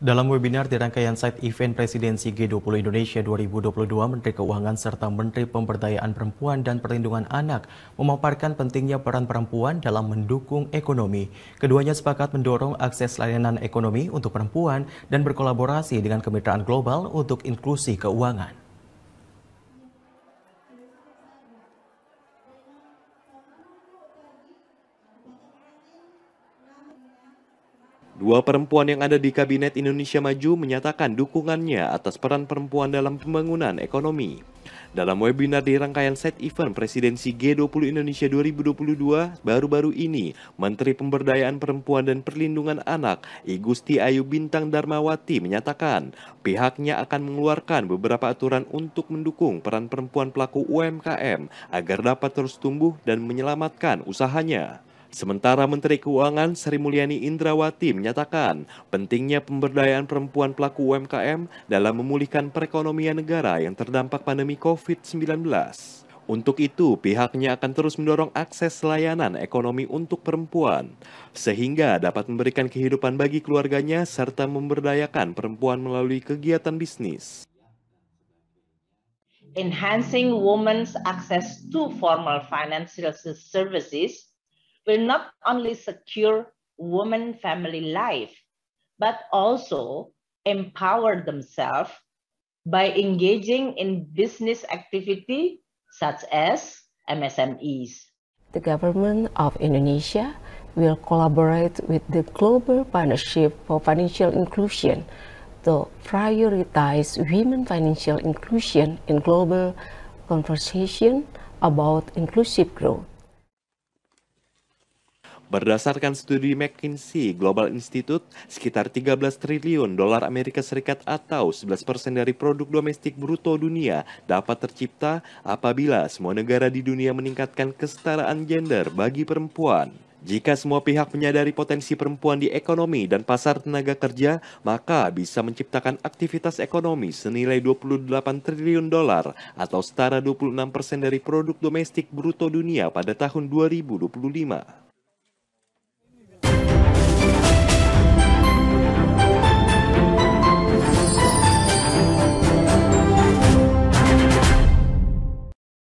Dalam webinar di rangkaian side event Presidensi G20 Indonesia 2022, Menteri Keuangan serta Menteri Pemberdayaan Perempuan dan Perlindungan Anak memaparkan pentingnya peran perempuan dalam mendukung ekonomi. Keduanya sepakat mendorong akses layanan ekonomi untuk perempuan dan berkolaborasi dengan kemitraan global untuk inklusi keuangan. Dua perempuan yang ada di Kabinet Indonesia Maju menyatakan dukungannya atas peran perempuan dalam pembangunan ekonomi. Dalam webinar di rangkaian set event Presidensi G20 Indonesia 2022 baru-baru ini, Menteri Pemberdayaan Perempuan dan Perlindungan Anak I Gusti Ayu Bintang Darmawati menyatakan pihaknya akan mengeluarkan beberapa aturan untuk mendukung peran perempuan pelaku UMKM agar dapat terus tumbuh dan menyelamatkan usahanya. Sementara Menteri Keuangan Sri Mulyani Indrawati menyatakan pentingnya pemberdayaan perempuan pelaku UMKM dalam memulihkan perekonomian negara yang terdampak pandemi COVID-19. Untuk itu, pihaknya akan terus mendorong akses layanan ekonomi untuk perempuan, sehingga dapat memberikan kehidupan bagi keluarganya serta memberdayakan perempuan melalui kegiatan bisnis. Enhancing women's access to formal financial services will not only secure women family life, but also empower themselves by engaging in business activity such as MSMEs. The government of Indonesia will collaborate with the Global Partnership for Financial Inclusion to prioritize women financial inclusion in global conversation about inclusive growth. Berdasarkan studi McKinsey Global Institute, sekitar 13 triliun dolar Amerika Serikat atau 11 persen dari produk domestik bruto dunia dapat tercipta apabila semua negara di dunia meningkatkan kesetaraan gender bagi perempuan. Jika semua pihak menyadari potensi perempuan di ekonomi dan pasar tenaga kerja, maka bisa menciptakan aktivitas ekonomi senilai 28 triliun dolar atau setara 26% dari produk domestik bruto dunia pada tahun 2025.